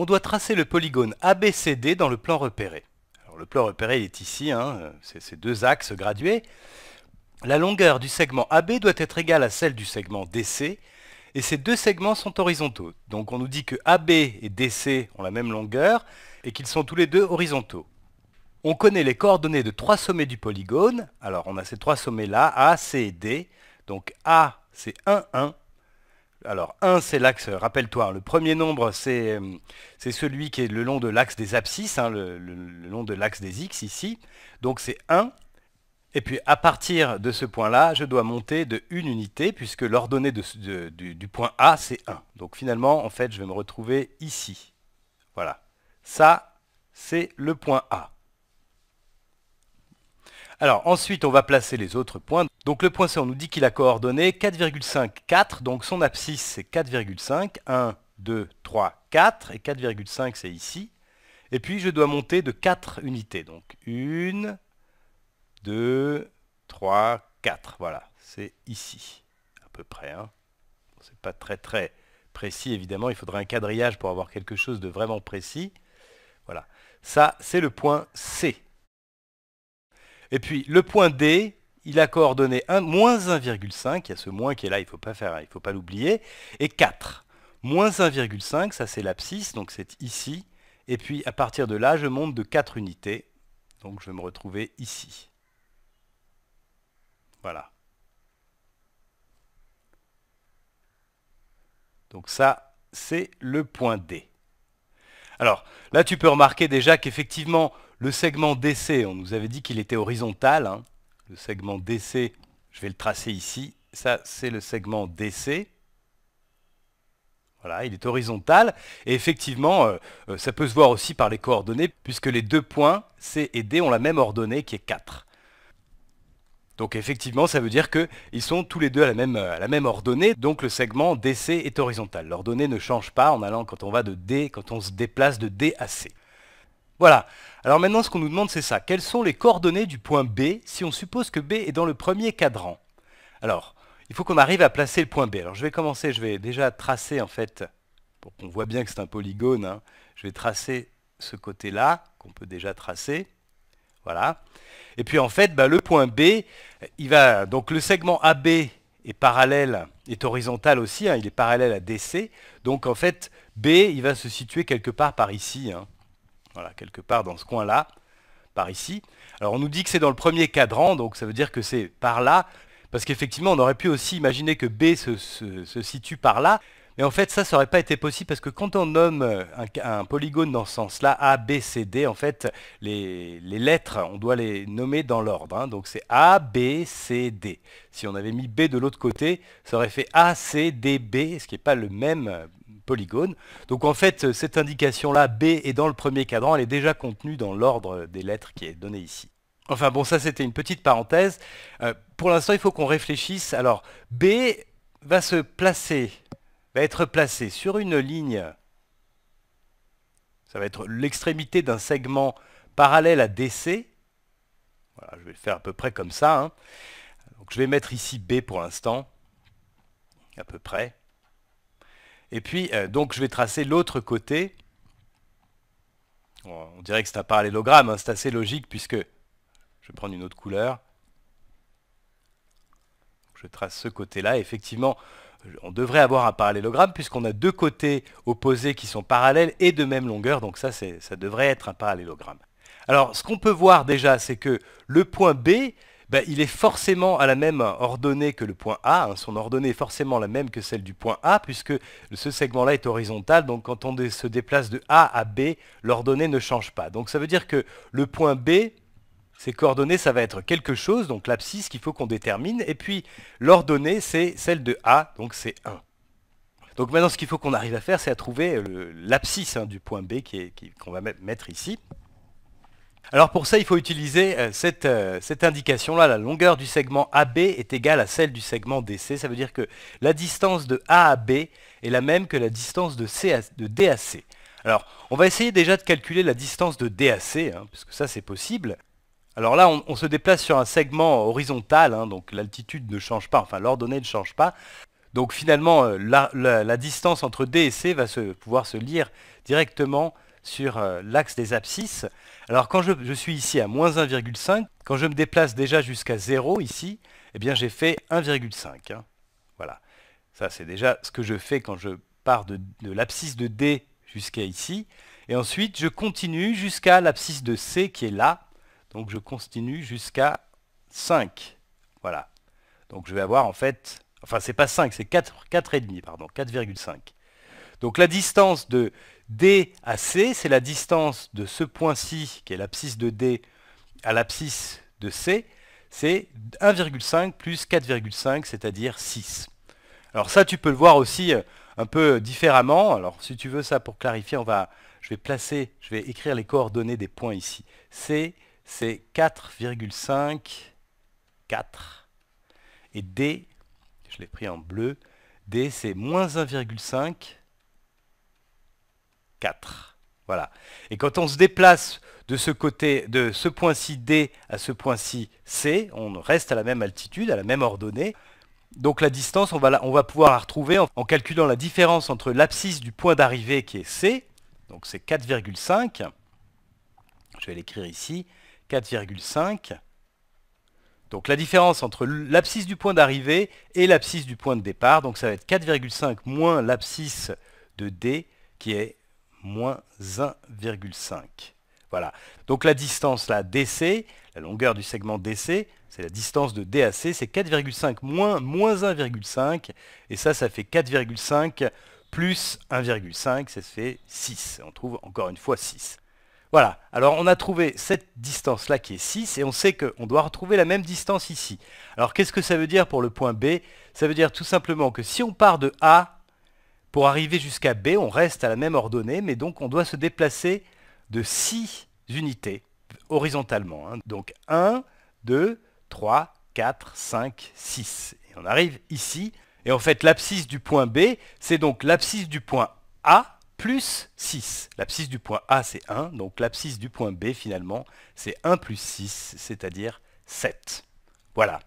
On doit tracer le polygone ABCD dans le plan repéré. Alors, le plan repéré est ici, hein, c'est ces deux axes gradués. La longueur du segment AB doit être égale à celle du segment DC, et ces deux segments sont horizontaux. Donc on nous dit que AB et DC ont la même longueur, et qu'ils sont tous les deux horizontaux. On connaît les coordonnées de trois sommets du polygone. Alors on a ces trois sommets là, A, C et D. Donc A c'est 1, 1, alors, 1, c'est l'axe, rappelle-toi, hein, le premier nombre, euh, c'est celui qui est le long de l'axe des abscisses, hein, le, long de l'axe des x ici. Donc c'est 1. Et puis à partir de ce point-là, je dois monter de une unité, puisque l'ordonnée du, du point A, c'est 1. Donc finalement, en fait, je vais me retrouver ici. Voilà. Ça, c'est le point A. Alors ensuite, on va placer les autres points. Donc le point C, on nous dit qu'il a coordonné 4,5, 4, donc son abscisse c'est 4,5, 1, 2, 3, 4, et 4,5 c'est ici. Et puis je dois monter de 4 unités, donc 1, 2, 3, 4, voilà, c'est ici, à peu près. Hein. c'est pas très très précis, évidemment, il faudra un quadrillage pour avoir quelque chose de vraiment précis. Voilà, ça c'est le point C. Et puis le point D, il a coordonné 1, moins 1,5, il y a ce moins qui est là, il ne faut pas faire, il faut pas l'oublier, et 4. Moins 1,5, ça c'est l'abscisse, donc c'est ici, et puis à partir de là, je monte de 4 unités, donc je vais me retrouver ici. Voilà. Donc ça, c'est le point D. Alors, là, tu peux remarquer déjà qu'effectivement, le segment DC, on nous avait dit qu'il était horizontal, hein le segment DC, je vais le tracer ici. Ça, c'est le segment DC. Voilà, il est horizontal. Et effectivement, euh, euh, ça peut se voir aussi par les coordonnées, puisque les deux points, C et D, ont la même ordonnée qui est 4. Donc effectivement, ça veut dire qu'ils sont tous les deux à la, même, euh, à la, même, ordonnée, donc le segment DC est horizontal. L'ordonnée ne change pas en allant quand on va de D, quand on se déplace de D à C. Voilà. Alors maintenant, ce qu'on nous demande, c'est ça. Quelles sont les coordonnées du point B si on suppose que B est dans le premier cadran Alors, il faut qu'on arrive à placer le point B. Alors je vais commencer, je vais déjà tracer en fait, pour qu'on voit bien que c'est un polygone, hein. je vais tracer ce côté-là, qu'on peut déjà tracer. Voilà. Et puis en fait, bah, le point B, va donc le segment AB est parallèle, est horizontal aussi, hein. il est parallèle à DC. Donc en fait, B, il va se situer quelque part par ici. Hein. Voilà, quelque part dans ce coin-là, par ici. Alors on nous dit que c'est dans le premier cadran, donc ça veut dire que c'est par là, parce qu'effectivement on aurait pu aussi imaginer que B se, situe par là, mais en fait ça, ça n'aurait pas été possible, parce que quand on nomme un, polygone dans ce sens-là, A, B, C, D, en fait, les, lettres, on doit les nommer dans l'ordre. Hein. donc c'est A, B, C, D. Si on avait mis B de l'autre côté, ça aurait fait A, C, D, B, ce qui n'est pas le même polygone. Donc en fait, cette indication-là, B, est dans le premier cadran, elle est déjà contenue dans l'ordre des lettres qui est donné ici. Enfin bon, ça c'était une petite parenthèse. Euh, pour l'instant, il faut qu'on réfléchisse. Alors, B va se placer, va être placé sur une ligne, ça va être l'extrémité d'un segment parallèle à DC. Voilà, je vais le faire à peu près comme ça. Hein. Donc, je vais mettre ici B pour l'instant, à peu près. Et puis, euh, donc, je vais tracer l'autre côté. on dirait que c'est un parallélogramme, hein, c'est assez logique puisque je vais prendre une autre couleur. Je trace ce côté-là. Effectivement, euh, on devrait avoir un parallélogramme puisqu'on a deux côtés opposés qui sont parallèles et de même longueur. Donc ça, ça devrait être un parallélogramme. Alors, ce qu'on peut voir déjà, c'est que le point B, ben, il est forcément à la même ordonnée que le point A. Hein. Son ordonnée est forcément la même que celle du point A, puisque ce segment-là est horizontal. Donc quand on se déplace de A à B, l'ordonnée ne change pas. Donc ça veut dire que le point B, ses coordonnées, ça va être quelque chose, donc l'abscisse qu'il faut qu'on détermine. Et puis l'ordonnée, c'est celle de A, donc c'est 1. Donc maintenant, ce qu'il faut qu'on arrive à faire, c'est à trouver l'abscisse hein, du point B qu'on va mettre ici. Alors pour ça, il faut utiliser euh, euh, cette, indication-là. La longueur du segment AB est égale à celle du segment DC. Ça veut dire que la distance de A à B est la même que la distance de, C de D à C. Alors, on va essayer déjà de calculer la distance de D à C, hein, puisque ça c'est possible. Alors là, on, se déplace sur un segment horizontal, hein, donc l'altitude ne change pas, enfin l'ordonnée ne change pas. Donc finalement, euh, la, distance entre D et C va se, pouvoir se lire directement sur euh, l'axe des abscisses. Alors quand je, suis ici à moins 1,5, quand je me déplace déjà jusqu'à 0 ici, eh bien j'ai fait 1,5. Hein. Voilà. Ça c'est déjà ce que je fais quand je pars de, l'abscisse de D jusqu'à ici. Et ensuite je continue jusqu'à l'abscisse de C qui est là. Donc je continue jusqu'à 5. Voilà. Donc je vais avoir en fait... Enfin c'est pas 5, c'est 4,5 4 pardon, 4,5. Donc la distance de D à C, c'est la distance de ce point-ci, qui est l'abscisse de D, à l'abscisse de C, c'est 1,5 plus 4,5, c'est-à-dire 6. Alors ça, tu peux le voir aussi euh, un peu différemment. Alors si tu veux ça pour clarifier, on va, je vais placer, je vais écrire les coordonnées des points ici. C, c'est 4,54. Et D, je l'ai pris en bleu, D, c'est moins 1,5, 4. Voilà. Et quand on se déplace de ce côté, de ce point-ci D à ce point-ci C, on reste à la même altitude, à la même ordonnée. Donc la distance, on va, pouvoir la retrouver en, en calculant la différence entre l'abscisse du point d'arrivée qui est C, donc c'est 4,5, je vais l'écrire ici, 4,5. Donc la différence entre l'abscisse du point d'arrivée et l'abscisse du point de départ, donc ça va être 4,5 moins l'abscisse de D qui est moins 1,5. Voilà. Donc la distance là, DC, la longueur du segment DC, c'est la distance de c, c'est 4,5 moins, moins 1,5. Et ça, ça fait 4,5 plus 1,5, ça fait 6. On trouve encore une fois 6. Voilà, alors on a trouvé cette distance-là qui est 6, et on sait qu'on doit retrouver la même distance ici. Alors qu'est-ce que ça veut dire pour le point B Ça veut dire tout simplement que si on part de A pour arriver jusqu'à B, on reste à la même ordonnée, mais donc on doit se déplacer de 6 unités horizontalement. Hein. Donc 1, 2, 3, 4, 5, 6. Et on arrive ici. Et en fait, l'abscisse du point B, c'est donc l'abscisse du point A plus 6. L'abscisse du point A, c'est 1. Donc l'abscisse du point B, finalement, c'est 1 plus 6, c'est-à-dire 7. Voilà.